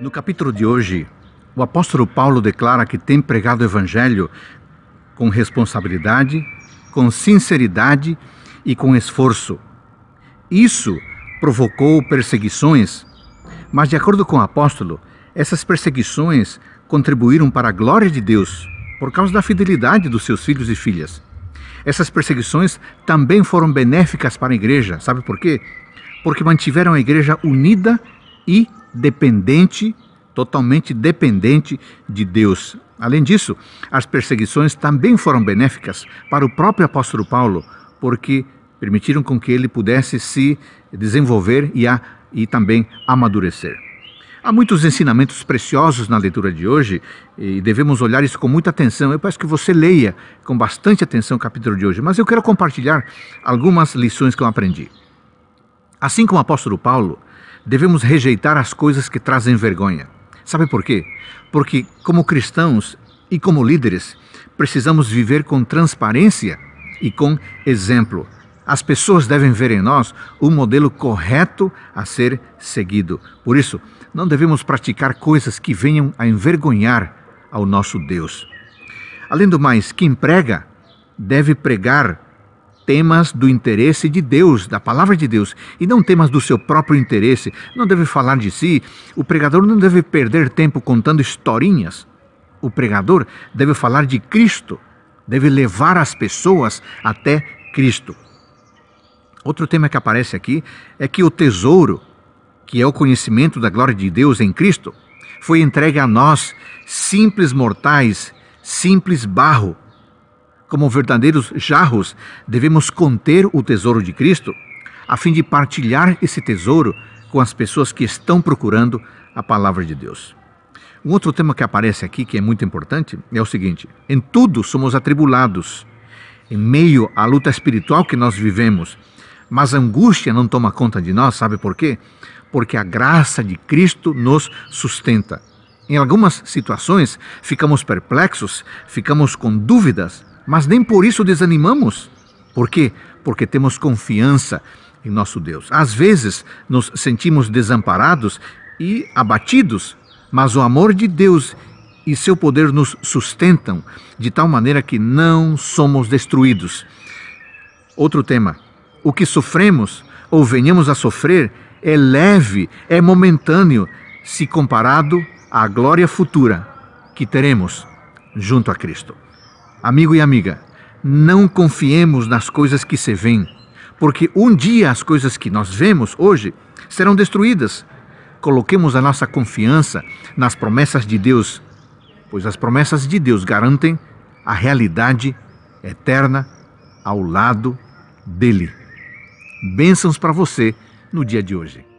No capítulo de hoje, o apóstolo Paulo declara que tem pregado o evangelho com responsabilidade, com sinceridade e com esforço. Isso provocou perseguições, mas de acordo com o apóstolo, essas perseguições contribuíram para a glória de Deus por causa da fidelidade dos seus filhos e filhas. Essas perseguições também foram benéficas para a igreja, sabe por quê? Porque mantiveram a igreja unida e dependente, totalmente dependente de Deus. Além disso, as perseguições também foram benéficas para o próprio apóstolo Paulo, porque permitiram com que ele pudesse se desenvolver e, a, e também amadurecer. Há muitos ensinamentos preciosos na leitura de hoje e devemos olhar isso com muita atenção. Eu peço que você leia com bastante atenção o capítulo de hoje, mas eu quero compartilhar algumas lições que eu aprendi. Assim como o apóstolo Paulo, devemos rejeitar as coisas que trazem vergonha. Sabe por quê? Porque, como cristãos e como líderes, precisamos viver com transparência e com exemplo. As pessoas devem ver em nós o modelo correto a ser seguido. Por isso, não devemos praticar coisas que venham a envergonhar ao nosso Deus. Além do mais, quem prega deve pregar temas do interesse de Deus, da palavra de Deus, e não temas do seu próprio interesse. Não deve falar de si. O pregador não deve perder tempo contando historinhas. O pregador deve falar de Cristo, deve levar as pessoas até Cristo. Outro tema que aparece aqui é que o tesouro, que é o conhecimento da glória de Deus em Cristo, foi entregue a nós, simples mortais, simples barro, como verdadeiros jarros, devemos conter o tesouro de Cristo, a fim de partilhar esse tesouro com as pessoas que estão procurando a palavra de Deus. Um outro tema que aparece aqui, que é muito importante, é o seguinte: em tudo somos atribulados, em meio à luta espiritual que nós vivemos, mas a angústia não toma conta de nós, sabe por quê? Porque a graça de Cristo nos sustenta. Em algumas situações, ficamos perplexos, ficamos com dúvidas, mas nem por isso desanimamos. Por quê? Porque temos confiança em nosso Deus. Às vezes nos sentimos desamparados e abatidos, mas o amor de Deus e seu poder nos sustentam de tal maneira que não somos destruídos. Outro tema: o que sofremos ou venhamos a sofrer é leve, é momentâneo, se comparado à glória futura que teremos junto a Cristo. Amigo e amiga, não confiemos nas coisas que se veem, porque um dia as coisas que nós vemos hoje serão destruídas. Coloquemos a nossa confiança nas promessas de Deus, pois as promessas de Deus garantem a realidade eterna ao lado dele. Bênçãos para você no dia de hoje.